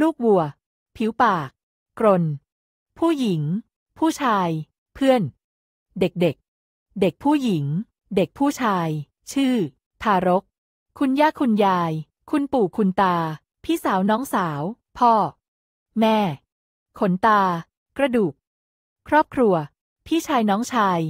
ลูกวัว ผิวปาก กรน ผู้หญิง ผู้ชาย เพื่อน เด็กเด็กเด็กผู้หญิง เด็กผู้ชาย ชื่อ ทารก คุณย่าคุณยาย คุณปู่คุณตา พี่สาวน้องสาว พ่อ แม่ ขนตา กระดูก ครอบครัว พี่ชายน้องชาย